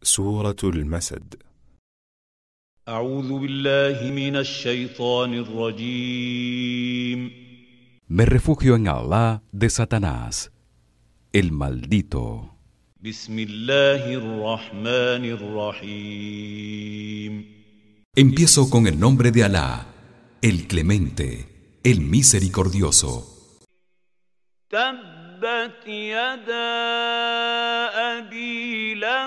Me refugio en Allah de Satanás, el maldito. Empiezo con el nombre de Allah, el clemente, el misericordioso.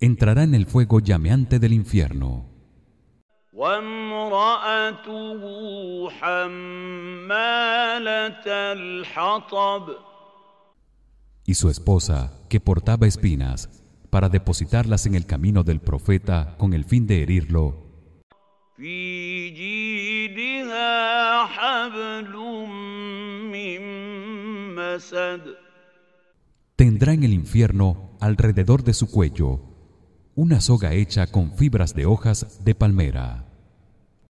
Entrará en el fuego llameante del infierno. Y su esposa, que portaba espinas, para depositarlas en el camino del profeta con el fin de herirlo. Tendrá en el infierno alrededor de su cuello una soga hecha con fibras de hojas de palmera.